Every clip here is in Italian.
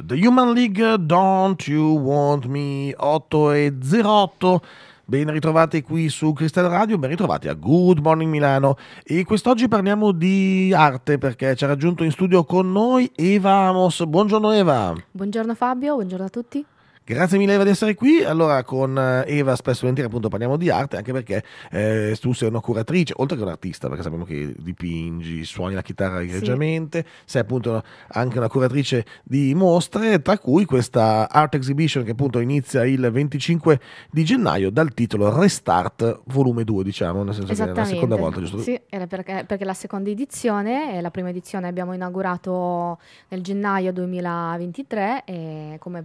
The Human League Don't You Want Me 8 e 08. Ben ritrovati qui su Cristal Radio, ben ritrovati a Good Morning Milano e quest'oggi parliamo di arte perché ci ha raggiunto in studio con noi Eva Amos. Buongiorno Eva. Buongiorno Fabio, buongiorno a tutti. Grazie mille Eva di essere qui. Allora con eh, Eva spesso e volentieri appunto parliamo di arte anche perché eh, tu sei una curatrice, oltre che un'artista, perché sappiamo che dipingi, suoni la chitarra egregiamente, sì. sei appunto anche una curatrice di mostre, tra cui questa art exhibition che appunto inizia il 25 di gennaio dal titolo Restart volume 2, diciamo, nel senso che è la seconda volta, giusto? Sì, era eh, perché, perché la seconda edizione e la prima edizione abbiamo inaugurato nel gennaio 2023 e come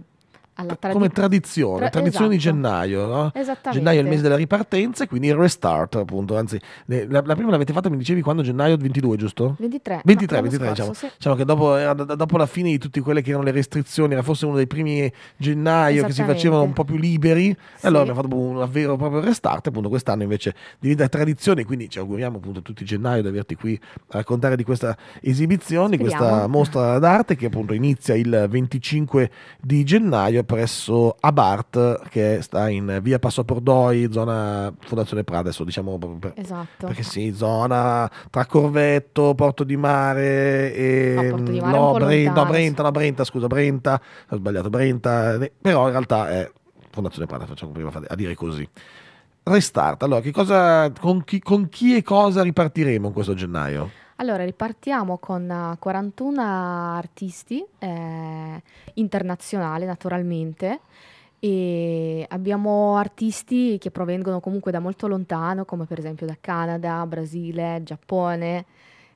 Tradi- come tradizione, tra- tradizione esatto. di gennaio, no? Esattamente. Gennaio è il mese della ripartenza e quindi il restart, appunto. Anzi, la, la prima l'avete fatta, mi dicevi, quando gennaio 22, giusto? 23. 23, 23 scorso, diciamo. Sì. diciamo. che dopo, dopo, la fine di tutte quelle che erano le restrizioni, era forse uno dei primi gennaio che si facevano un po' più liberi, sì. allora abbiamo fatto un vero e proprio restart, appunto quest'anno invece diventa tradizione, quindi ci auguriamo appunto tutti gennaio di averti qui a raccontare di questa esibizione, di questa mostra d'arte che appunto inizia il 25 di gennaio presso Abart che sta in via Passo Pordoi, zona Fondazione Prada, adesso diciamo per, esatto. perché sì, zona tra Corvetto, Porto di Mare e no, Porto di Mare no, Bre- no, Brenta, no, Brenta, scusa, Brenta, ho sbagliato, Brenta, eh, però in realtà è Fondazione Prada, facciamo prima a dire così. Restart, allora, cosa, con, chi, con chi e cosa ripartiremo in questo gennaio? Allora, ripartiamo con 41 eh, artisti eh, internazionali, naturalmente. E abbiamo artisti che provengono comunque da molto lontano, come per esempio da Canada, Brasile, Giappone,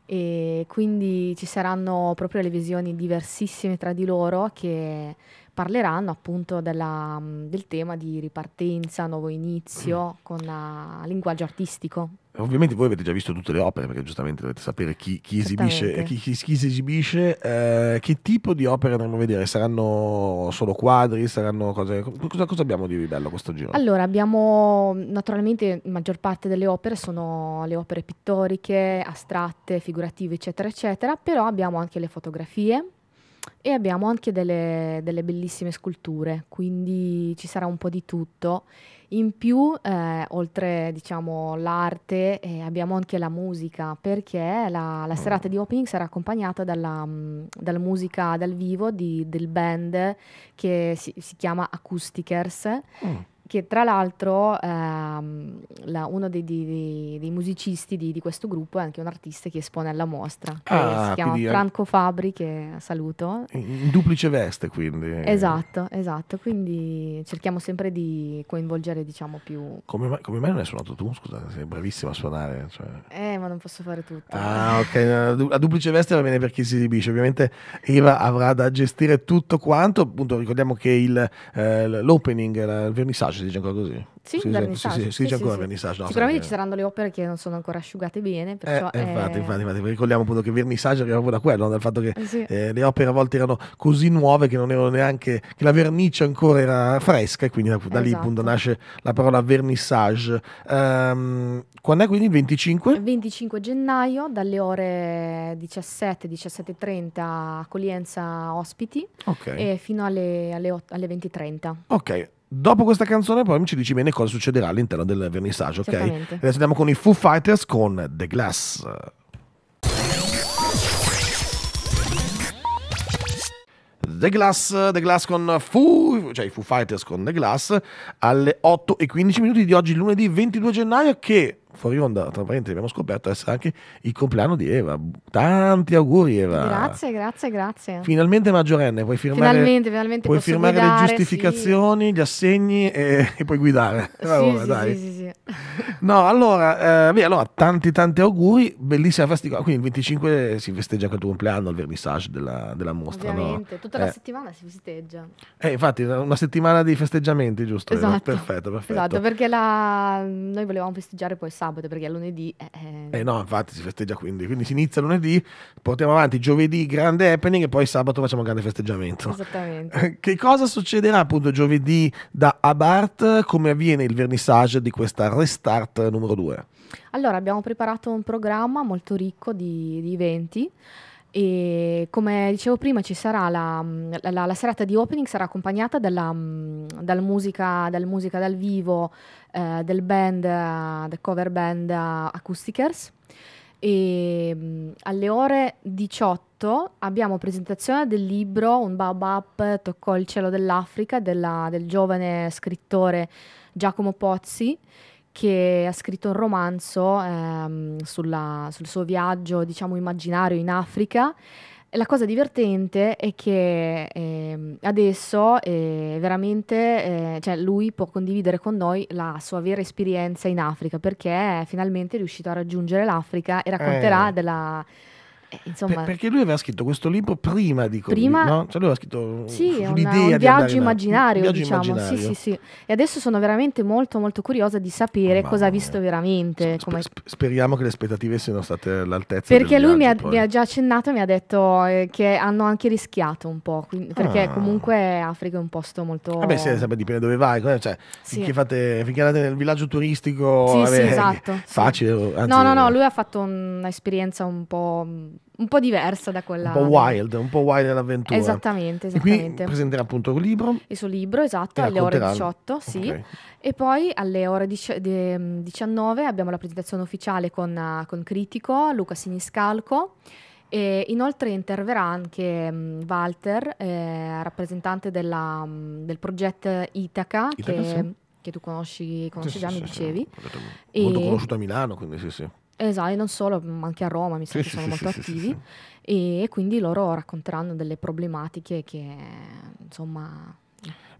e quindi ci saranno proprio le visioni diversissime tra di loro che parleranno appunto della, mm, del tema di ripartenza, nuovo inizio mm. con la, ah, linguaggio artistico. Ovviamente voi avete già visto tutte le opere, perché giustamente dovete sapere chi, chi esibisce, chi, chi, chi, si esibisce, eh, che tipo di opere andremo a vedere? Saranno solo quadri? Saranno cose, cosa, cosa, abbiamo di bello questo giro? Allora, abbiamo naturalmente la maggior parte delle opere sono le opere pittoriche, astratte, figurative, eccetera, eccetera, però abbiamo anche le fotografie, e abbiamo anche delle, delle, bellissime sculture, quindi ci sarà un po' di tutto. In più, eh, oltre diciamo, l'arte, eh, abbiamo anche la musica, perché la, la, oh. serata di opening sarà accompagnata dalla, mh, mm, dalla musica dal vivo di, del band che si, si chiama Acousticers. Mm che tra l'altro ehm, la, uno dei, dei, dei musicisti di, di, questo gruppo è anche un artista che espone alla mostra, ah, si chiama Franco Fabri che saluto. In duplice veste quindi. Esatto, esatto, quindi cerchiamo sempre di coinvolgere diciamo più... Come mai, come mai non hai suonato tu? Scusa, sei bravissima a suonare. Cioè... Eh, ma non posso fare tutto. Ah, ok, la duplice veste va bene per chi si esibisce, ovviamente Eva avrà da gestire tutto quanto, appunto ricordiamo che il, eh, l'opening, il vernissaggio, si dice ancora così? Sì, si, vernissage. Si, si, si dice ancora vernissage. No, Sicuramente ci eh. saranno le opere che non sono ancora asciugate bene. Perciò eh, eh è... infatti, infatti, infatti, ricordiamo appunto che vernissage arriva proprio da quello, dal fatto che eh, eh, le opere a volte erano così nuove che non erano neanche, che la vernice ancora era fresca e quindi da, da lì appunto esatto. nasce la parola vernissage. Um, quando è quindi il 25? Il 25 gennaio dalle ore 17, 17.30 accoglienza ospiti okay. e fino alle, alle, alle 20.30. Ok, Dopo questa canzone poi ci dici bene cosa succederà all'interno del vernissaggio, ok? Adesso andiamo con i Foo Fighters con The Glass. The Glass, The Glass con Foo, cioè i Foo Fighters con The Glass alle 8 e 15 minuti di oggi lunedì 22 gennaio che fuori onda, tra parentesi, abbiamo scoperto essere anche il compleanno di Eva. Tanti auguri, Eva. Grazie, grazie, grazie. Finalmente maggiorenne, puoi firmare, finalmente, finalmente puoi firmare guidare, le giustificazioni, sì. gli assegni e, e puoi guidare. Sì, allora, sì, dai. sì, sì, No, allora, eh, beh, allora, tanti, tanti auguri. Bellissima festività. Ah, quindi il 25 si festeggia anche il tuo compleanno, il vernissage della, della mostra. Ovviamente, no? tutta eh. la settimana si festeggia. Eh, infatti, una settimana di festeggiamenti, giusto? Eh, esatto. Eva? Perfetto, perfetto. Esatto, perché la... noi volevamo festeggiare poi sabato sabato perché a lunedì... Eh, eh, eh, no, infatti si festeggia quindi, quindi si inizia lunedì, portiamo avanti giovedì grande happening e poi sabato facciamo un grande festeggiamento. Esattamente. Che cosa succederà appunto giovedì da Abart? Come avviene il vernissage di questa restart numero 2? Allora, abbiamo preparato un programma molto ricco di, di eventi. E come dicevo prima, ci sarà mm, la, la, la serata di opening sarà accompagnata dalla, mm, dal musica, dal musica, dal vivo eh, del band, eh, del cover band eh, Acousticers. E mh, mm, alle ore 18 abbiamo presentazione del libro Un Baobab toccò il cielo dell'Africa della, del giovane scrittore Giacomo Pozzi che ha scritto un romanzo ehm, sulla, sul suo viaggio, diciamo, immaginario in Africa. La cosa divertente è che eh, adesso eh, veramente eh, cioè lui può condividere con noi la sua vera esperienza in Africa perché è finalmente riuscito a raggiungere l'Africa e racconterà eh. della eh, insomma, per, perché lui aveva scritto questo libro prima di Covid, prima, no? Cioè lui aveva scritto sì, una, un viaggio, andare, immaginario, un viaggio diciamo. immaginario, sì, sì, sì. E adesso sono veramente molto molto curiosa di sapere Ma cosa ha visto veramente. Sp come... speriamo che le aspettative siano state all'altezza. Perché lui viaggio, mi, ha, mi, ha, già accennato e mi ha detto eh, che hanno anche rischiato un po', quindi, perché ah. comunque Africa è un posto molto... Vabbè, sì, sempre dipende dove vai, eh, cioè, sì. finché, fate, finché andate nel villaggio turistico... Sì, vabbè, esatto, sì, esatto. Facile. Anzi, no, no, no, lui ha fatto un'esperienza un po' mm, un po' diversa da quella. Un po' wild, un po' wild l'avventura. Esattamente, esattamente. E presenterà appunto il libro. Il suo libro, esatto, alle ore 18, sì. Okay. E poi alle ore 19 mm, abbiamo la presentazione ufficiale con, eh, con Critico, Luca Siniscalco. E inoltre interverrà anche mm, Walter, eh, rappresentante della, mm, del progetto Itaca, Itaca che, sì. che, tu conosci, conosci sì, già, sì, mi dicevi. Molto e... conosciuto a Milano, quindi sì, sì. Esatto, eh, e non solo, ma anche a Roma mi sa sì, che sì, sono sì, molto attivi. E quindi loro racconteranno delle problematiche che, insomma,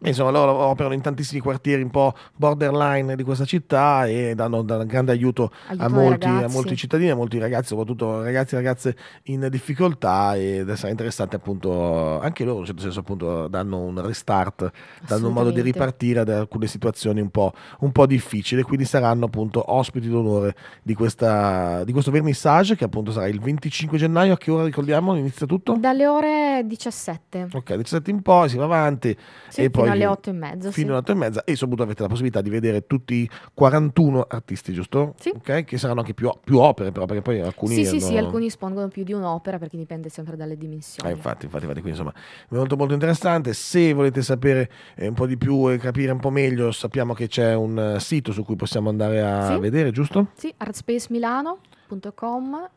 Beh, insomma, loro operano in tantissimi quartieri un po' borderline di questa città e danno, danno grande aiuto, aiuto a, molti, a, molti, cittadini, a molti ragazzi, soprattutto ragazzi e ragazze in difficoltà ed sarà interessante appunto anche loro in un certo senso appunto danno un restart, danno un modo di ripartire da alcune situazioni un po', un po difficili quindi saranno appunto ospiti d'onore di, questa, di questo vernissage che appunto sarà il 25 gennaio, a che ora ricordiamo inizia tutto? Dalle ore 17. Ok, 17 in poi si va avanti sì, e poi poi alle 8 e mezza. Fino sì. alle 8 e mezza e soprattutto avete la possibilità di vedere tutti i 41 artisti, giusto? Sì. Okay? Che saranno anche più, più, opere però, perché poi alcuni... Sì, hanno... sì, sì, alcuni espongono più di un'opera perché dipende sempre dalle dimensioni. Ah, infatti, infatti, infatti, quindi insomma è molto molto interessante. Se volete sapere eh, un po' di più e capire un po' meglio, sappiamo che c'è un eh, sito su cui possiamo andare a sì. vedere, giusto? Sì, artspacemilano.com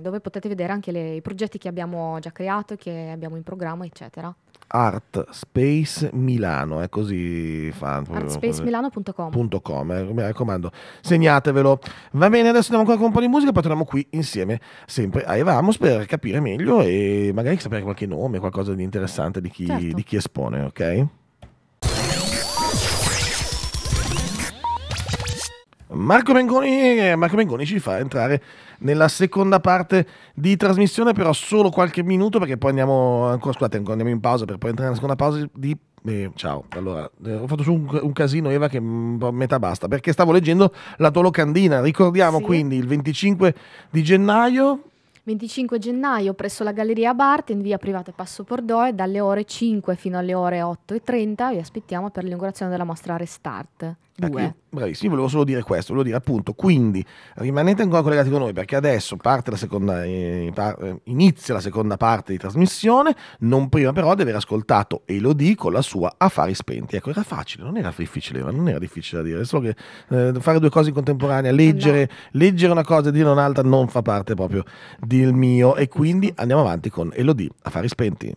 dove potete vedere anche le, i progetti che abbiamo già creato, che abbiamo in programma, eccetera. Art Space Milano, è così fan. Artspacemilano.com. Eh, mi raccomando, segnatevelo. Va bene, adesso andiamo ancora con un po' di musica, e poi torniamo qui insieme sempre a Evamos per capire meglio e magari sapere qualche nome, qualcosa di interessante di chi, certo. di chi espone, ok? Marco Mengoni, Marco Mengoni, ci fa entrare nella seconda parte di trasmissione, però solo qualche minuto perché poi andiamo ancora, scusate, andiamo in pausa per poi entrare nella seconda pausa di... Eh, ciao, allora, eh, ho fatto su un, un, casino Eva che mh, metà basta, perché stavo leggendo la tua locandina, ricordiamo sì. quindi il 25 di gennaio, 25 gennaio presso la Galleria Bart in via Private Passo Pordoe dalle ore 5 fino alle ore 8.30 vi aspettiamo per l'inaugurazione della mostra Restart. Ecco, io, volevo solo dire questo, volevo dire appunto, quindi rimanete ancora collegati con noi perché adesso la seconda, eh, par, eh, inizia la seconda parte di trasmissione, non prima però di aver ascoltato Elodie con la sua Affari Spenti. Ecco, era facile, non era difficile, ma non era difficile da dire, solo che eh, fare due cose in contemporanea, leggere, no. leggere una cosa e dire un'altra non fa parte proprio del mio e quindi andiamo avanti con Elodie, Affari Spenti.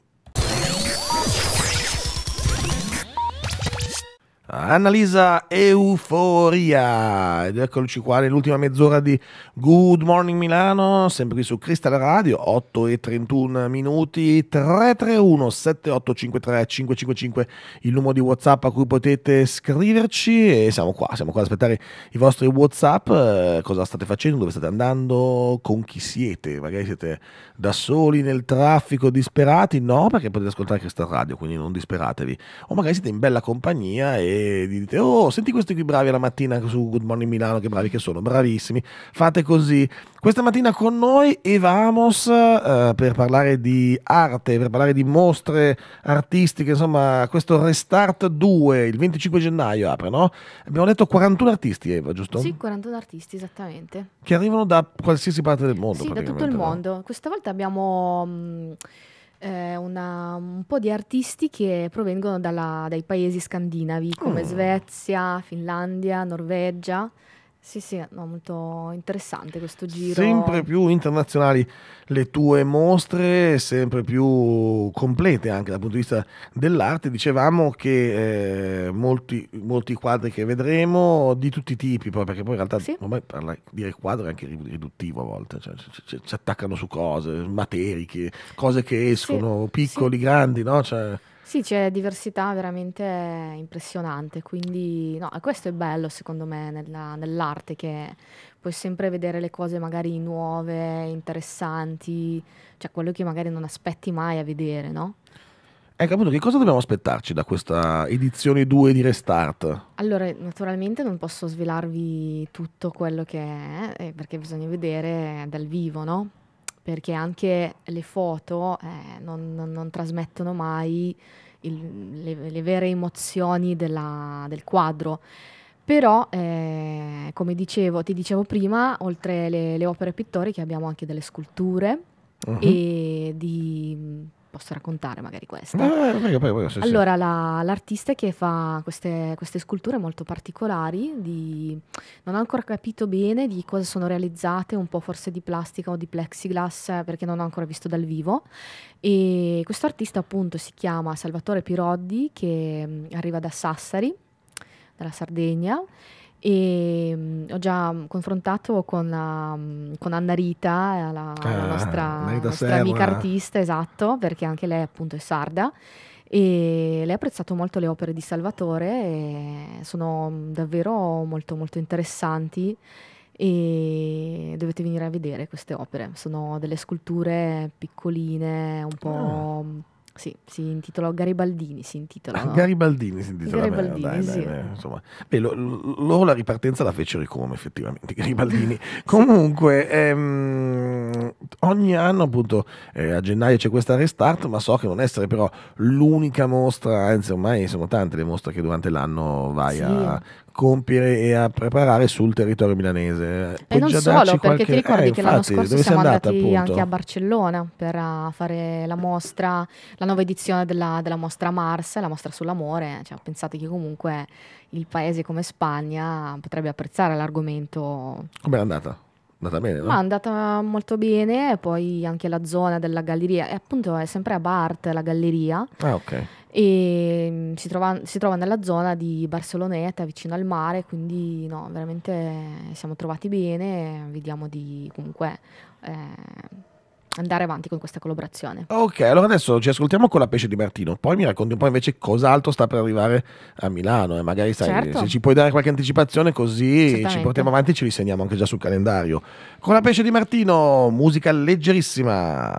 Annalisa Euforia ed eccoloci qua nell'ultima mezz'ora di Good Morning Milano sempre qui su Crystal Radio 8 e 31 minuti 331 7853 555 il numero di Whatsapp a cui potete scriverci e siamo qua siamo qua ad aspettare i vostri Whatsapp eh, cosa state facendo dove state andando con chi siete magari siete da soli nel traffico disperati no perché potete ascoltare Crystal Radio quindi non disperatevi o magari siete in bella compagnia e e dite oh senti questi qui bravi la mattina su Good Morning Milano che bravi che sono bravissimi fate così questa mattina con noi e vamos eh, per parlare di arte per parlare di mostre artistiche insomma questo Restart 2 il 25 gennaio apre no? abbiamo detto 41 artisti Eva giusto? sì 41 artisti esattamente che arrivano da qualsiasi parte del mondo sì da tutto il mondo no? questa volta abbiamo mh, mm, eh, una, un po' di artisti che provengono dalla, dai paesi scandinavi come oh. Svezia, Finlandia, Norvegia. Sì, sì, no, molto interessante questo giro. Sempre più internazionali le tue mostre, sempre più complete anche dal punto di vista dell'arte. Dicevamo che eh, molti, molti, quadri che vedremo di tutti i tipi, poi, perché poi in realtà sì. ormai parla, dire quadro è anche riduttivo a volte, cioè, ci, attaccano su cose, materiche, cose che escono, sì. piccoli, sì. grandi, no? Cioè, sì, c'è diversità veramente impressionante, quindi no, questo è bello secondo me nella- nell'arte che puoi sempre vedere le cose magari nuove, interessanti, cioè quello che magari non aspetti mai a vedere, no? Ecco, eh, appunto, che cosa dobbiamo aspettarci da questa edizione 2 di Restart? Allora, naturalmente non posso svelarvi tutto quello che è, eh, perché bisogna vedere dal vivo, no? perché anche le foto eh, non, non, non, trasmettono mai il, le, le, vere emozioni della, del quadro. Però, eh, come dicevo, ti dicevo prima, oltre le, le opere pittoriche abbiamo anche delle sculture uh-huh. e di posso raccontare magari questa. Eh, prego, prego, sì, allora, sì. La, l'artista che fa queste, queste, sculture molto particolari, di, non ho ancora capito bene di cosa sono realizzate, un po' forse di plastica o di plexiglass, eh, perché non ho ancora visto dal vivo. E questo artista appunto si chiama Salvatore Piroddi, che mm, arriva da Sassari, dalla Sardegna e mh, mm, ho già mm, confrontato con, la, um, con Anna Rita, eh, la, la ah, nostra, nostra amica artista, esatto, perché anche lei appunto è sarda e lei ha apprezzato molto le opere di Salvatore, sono mm, davvero molto molto interessanti e dovete venire a vedere queste opere, sono delle sculture piccoline, un po'... Ah sì, si intitolò Garibaldini, si intitola. Ah, no? Garibaldini si intitola. Garibaldini, beh, dai, sì. Dai, insomma, beh, lo, loro la ripartenza la fecero i come effettivamente, Garibaldini. Comunque, ehm, ogni anno appunto eh, a gennaio c'è questa restart, ma so che non essere però l'unica mostra, anzi ormai sono tante le mostre che durante l'anno vai sì. a compiere e a preparare sul territorio milanese. Puoi e non solo, perché ti ricordi eh, infatti, che l'anno scorso siamo andati appunto? anche a Barcellona per eh, fare la mostra, la nuova edizione della, della mostra Mars, la mostra sull'amore. Cioè, pensate che comunque il paese come Spagna potrebbe apprezzare l'argomento. Com'era andata? Andata bene, no? Ma è andata molto bene, poi anche la zona della galleria, e appunto è sempre a Bart la galleria. Ah, ok. E mm, si trova, si trova nella zona di Barceloneta, vicino al mare, quindi no, veramente siamo trovati bene, vediamo di comunque... Eh, andare avanti con questa collaborazione. Ok, allora adesso ci ascoltiamo con la pesce di Martino, poi mi racconti un po' invece cos'altro sta per arrivare a Milano e eh, magari sai, certo. se ci puoi dare qualche anticipazione così ci portiamo avanti e ci risegniamo anche già sul calendario. Con la pesce di Martino, musica leggerissima.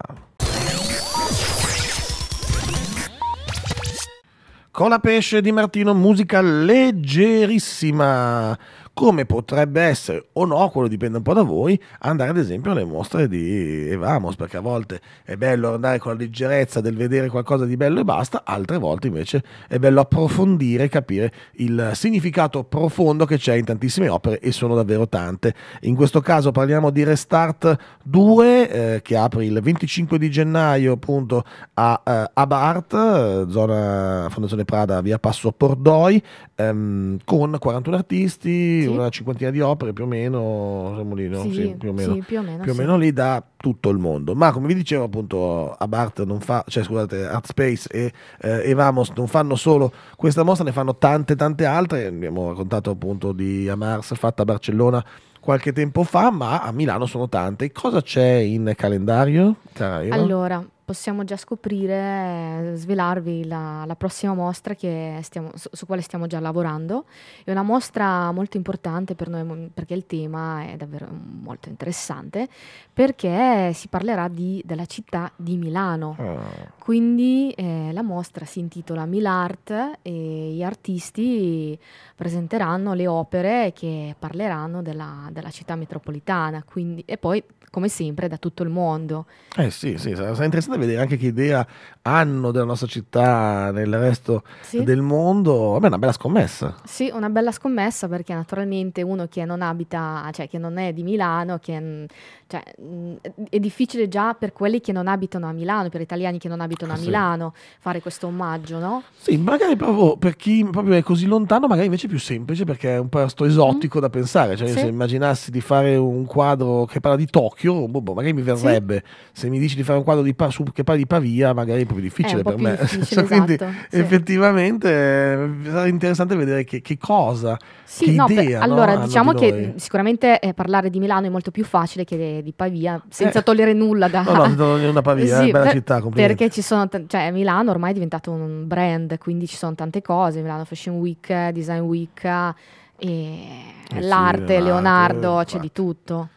Con la pesce di Martino, musica leggerissima come potrebbe essere o no, quello dipende un po' da voi, andare ad esempio alle mostre di Evamos, perché a volte è bello andare con la leggerezza del vedere qualcosa di bello e basta, altre volte invece è bello approfondire, capire il significato profondo che c'è in tantissime opere e sono davvero tante. In questo caso parliamo di Restart 2 eh, che apre il 25 di gennaio appunto a eh, Abart, eh, zona Fondazione Prada, via Passo Pordoi, Um, con 41 artisti, sì. una cinquantina di opere più o meno, Remolino, sì, sì, più o meno, più o meno, più o meno lì da tutto il mondo. Ma come vi dicevo appunto, Abart non fa, cioè scusate, Art Space e eh, Evamos non fanno solo questa mostra, ne fanno tante tante altre. Abbiamo raccontato appunto di Amars fatta a Barcellona qualche tempo fa, ma a Milano sono tante. Cosa c'è in calendario? Cara, allora, possiamo già scoprire, eh, svelarvi la, la prossima mostra che stiamo, su, su, quale stiamo già lavorando. È una mostra molto importante per noi perché il tema è davvero molto interessante, perché si parlerà di, della città di Milano. Oh. Quindi eh, la mostra si intitola Milart e gli artisti presenteranno le opere che parleranno della, della città metropolitana quindi, e poi come sempre da tutto il mondo. Eh sì, sì, sarà interessante interessante vedere anche che idea hanno della nostra città nel resto sì. del mondo. Vabbè, una bella scommessa. Sì, una bella scommessa perché naturalmente uno che non abita, cioè che non è di Milano, che cioè, è difficile già per quelli che non abitano a Milano, per italiani che non abitano ah, a Milano, fare questo omaggio, no? Sì, magari proprio per chi proprio è così lontano, magari invece è più semplice perché è un posto mhm. esotico mm. da pensare. Cioè, sì. se immaginassi di fare un quadro che parla di Tokyo, boh, boh, magari mi verrebbe. Sì. Se mi dici di fare un quadro di, su che poi di Pavia magari è proprio difficile è per più me. Difficile, cioè, Quindi esatto, effettivamente sì. Eh, sarà interessante vedere che, che cosa, sì, che no, idea, per, no? Allora, diciamo di che sicuramente eh, parlare di Milano è molto più facile che di Pavia, senza eh. togliere nulla da... No, no, togliere una Pavia, sì, è bella per, città, Perché ci sono, t- cioè Milano ormai è diventato un brand, quindi ci sono tante cose, Milano Fashion Week, Design Week, e eh l'arte, sì, Leonardo, c'è cioè di tutto.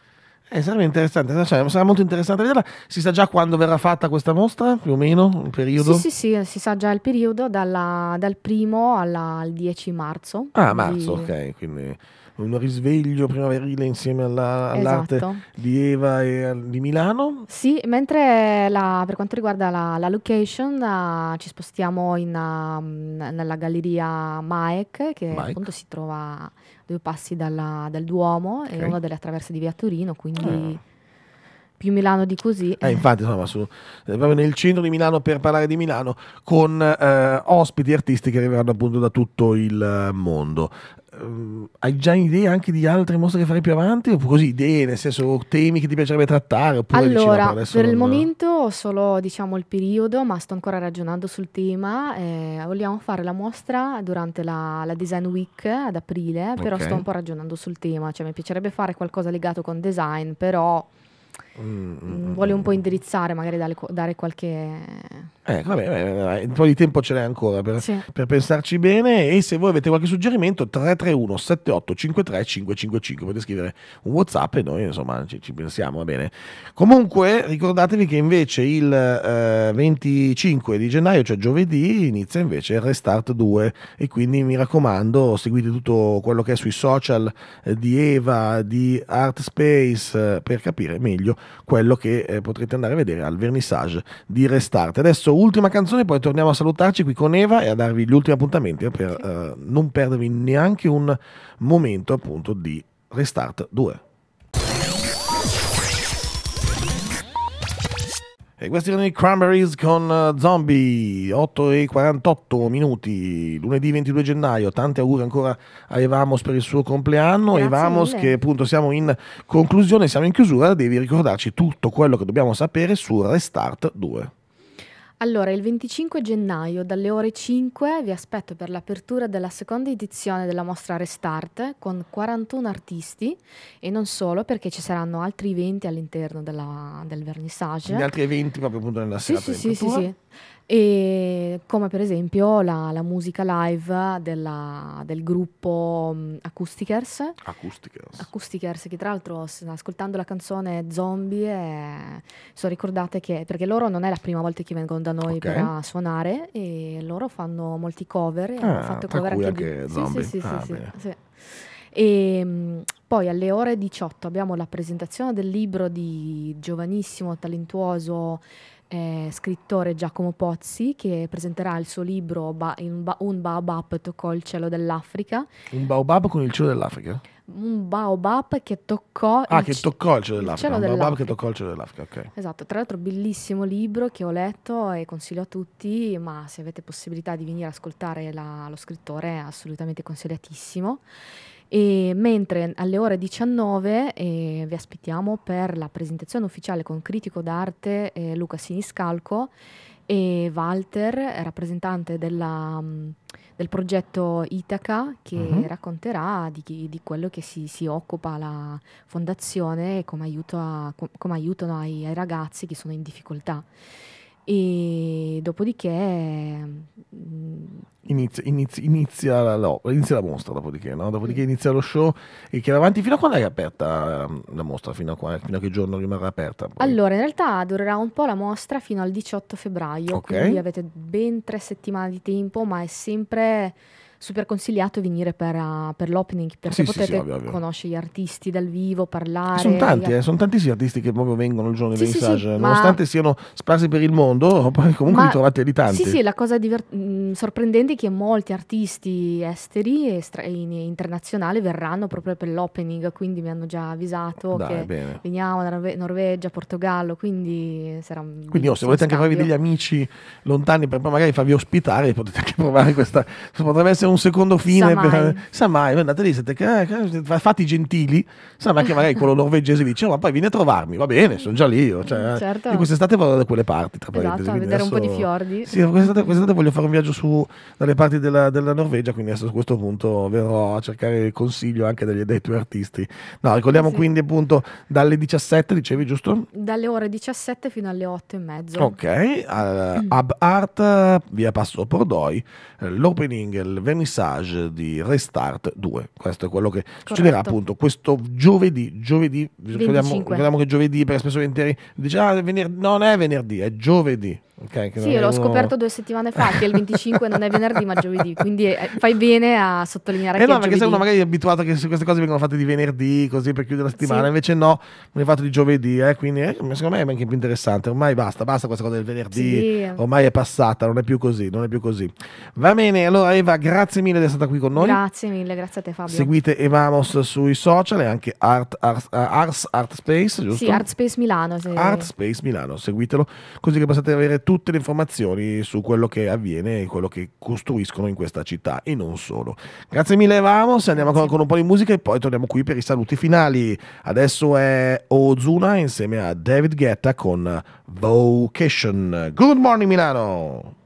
Eh, sarebbe interessante, cioè, sarà molto interessante vederla. Si sa già quando verrà fatta questa mostra, più o meno, il periodo? Sì, sì, sì si sa già il periodo dalla, dal primo alla, al 10 marzo. Ah, marzo, ok, quindi un risveglio primaverile insieme alla, all'arte esatto. di Eva e di Milano. Sì, mentre la, per quanto riguarda la, la location uh, ci spostiamo in, uh, nella galleria Maek che Mike. appunto si trova due passi dalla, dal Duomo, okay. è una delle attraverse di via Torino, quindi... Ah più Milano di così. Eh, eh. infatti, insomma, su, eh, proprio nel centro di Milano per parlare di Milano con eh, ospiti artisti che arriveranno appunto da tutto il eh, mondo. Uh, hai già idee anche di altre mostre che farai più avanti? O così idee, nel senso temi che ti piacerebbe trattare? Oppure diciamo, allora, dici, per non... il momento ho solo diciamo, il periodo, ma sto ancora ragionando sul tema. Eh, vogliamo fare la mostra durante la, la Design Week ad aprile, però okay. sto un po' ragionando sul tema. Cioè, mi piacerebbe fare qualcosa legato con design, però mm, mm, vuole mm, un po' mm. indirizzare, magari dare, dare qualche eh, vabbè, vabbè, vabbè, un po' di tempo ce n'è ancora per, sì. per, pensarci bene e se voi avete qualche suggerimento 331 78 53 555 potete scrivere un whatsapp e noi insomma ci, ci pensiamo va bene comunque ricordatevi che invece il eh, 25 di gennaio cioè giovedì inizia invece il restart 2 e quindi mi raccomando seguite tutto quello che è sui social eh, di Eva di Art Space eh, per capire meglio quello che eh, potrete andare a vedere al vernissage di restart adesso adesso ultima canzone, poi torniamo a salutarci qui con Eva e a darvi gli ultimi appuntamenti per sì. uh, non perdervi neanche un momento appunto di Restart 2. E questi erano i Cranberries con eh, Zombie, 8 e 48 minuti, lunedì 22 gennaio, tanti auguri ancora a Evamos per il suo compleanno, Grazie Evamos mille. che appunto siamo in conclusione, siamo in chiusura, devi ricordarci tutto quello che dobbiamo sapere su Restart 2. Allora, il 25 gennaio dalle ore 5 vi aspetto per l'apertura della seconda edizione della mostra Restart con 41 artisti e non solo perché ci saranno altri eventi all'interno del vernissage. Gli altri eventi proprio appunto nella sì, serata. Sì, sì, sì, sì. E come per esempio la, la musica live della, del gruppo Acousticers. Acousticers. Acousticers, che tra l'altro ascoltando la canzone Zombie eh, sono ricordate che, perché loro non è la prima volta che vengono da noi okay. per suonare e loro fanno molti cover, ah, hanno fatto cover anche, anche di... Zombie. Sì, sì, sì, ah, sì, sì. E ehm, mh, poi alle ore 18 abbiamo la presentazione del libro di giovanissimo, talentuoso eh, scrittore Giacomo Pozzi che presenterà il suo libro ba- ba- Un baobab toccò il cielo dell'Africa. Un baobab con il cielo dell'Africa? Un baobab che toccò... Ah, che toccò il cielo dell'Africa. Il cielo un baobab che toccò il cielo dell'Africa, ok. Esatto, tra l'altro bellissimo libro che ho letto e consiglio a tutti, ma se avete possibilità di venire ad ascoltare la, lo scrittore è assolutamente consigliatissimo. E mentre alle ore 19 eh, vi aspettiamo per la presentazione ufficiale con critico d'arte eh, Luca Siniscalco e Walter, rappresentante della, mm, del progetto Itaca, che uh-huh. racconterà di, di, quello che si, si, occupa la fondazione e come, aiuta, com, come aiutano ai, ai ragazzi che sono in difficoltà e dopodiché mm, inizia, inizia, inizia, la, no, inizia la, mostra dopodiché, no? dopodiché inizia lo show e che va avanti fino a quando è aperta mm, la mostra fino a, qua, fino a che giorno rimarrà aperta poi. allora in realtà durerà un po' la mostra fino al 18 febbraio okay. quindi avete ben tre settimane di tempo ma è sempre super consigliato venire per, uh, per l'opening perché sì, potete sì, sì, ovvio, conoscere gli artisti dal vivo, parlare. Sono tanti, gli... Eh. eh, sono tantissimi artisti che proprio vengono il giorno del messaggio, eh. nonostante ma... siano sparsi per il mondo, poi comunque ma... li trovate di tanti. Sì, sì, la cosa divert- mh, mm, sorprendente è che molti artisti esteri e stra- in- internazionali verranno proprio per l'opening, quindi mi hanno già avvisato Dai, che bene. veniamo da Norve- Norvegia, Portogallo, quindi sarà un Quindi oh, se volete anche farvi degli amici lontani per poi magari farvi ospitare, potete anche provare questa potrebbe essere un secondo fine. Sa mai, per, andate lì, siete, fatti gentili. Sa mai che magari quello norvegese vi dice, oh, ma poi vieni a trovarmi, va bene, sono già lì. Io, cioè, mm, certo. io quest'estate vado da quelle parti, tra esatto, parentesi. vedere adesso, un po' di fiordi. Sì, quest'estate, quest'estate, voglio fare un viaggio su, dalle parti della, della Norvegia, quindi adesso a questo punto verrò a cercare il consiglio anche degli, addetti artisti. No, ricordiamo sì. quindi appunto dalle 17, dicevi giusto? Dalle ore 17 fino alle 8 e mezzo. Ok, uh, Hub Art, via Passo Pordoi, l'opening il venerdì vernissage di Restart 2. Questo è quello che Corretto. succederà appunto questo giovedì. Giovedì, ricordiamo, ricordiamo, che giovedì, perché spesso interi, dice ah, venerdì, non è venerdì, è giovedì. Okay, sì, l'ho uno... scoperto due settimane fa che il 25 non è venerdì ma giovedì, quindi eh, fai bene a sottolineare eh che no, è perché giovedì. uno magari è abituato che queste cose vengono fatte di venerdì, così per chiudere la settimana, sì. invece no, viene fatto di giovedì, eh, quindi eh, secondo me è anche più interessante, ormai basta, basta questa cosa del venerdì, sì. ormai è passata, non è più così, non è più così. Va bene, allora Eva, grazie mille di essere stata qui con noi. Grazie mille, grazie a te Fabio. Seguite Evamos sui social e anche Art, Art, eh, Art, Art Space, giusto? Sì, Art Space Milano. Se... Art Space Milano, seguitelo, così che possiate avere tutti tutte le informazioni su quello che avviene e quello che costruiscono in questa città e non solo. Grazie mille Vamos, andiamo ancora con un po' di musica e poi torniamo qui per i saluti finali. Adesso è Ozuna insieme a David Guetta con Vocation. Good morning Milano!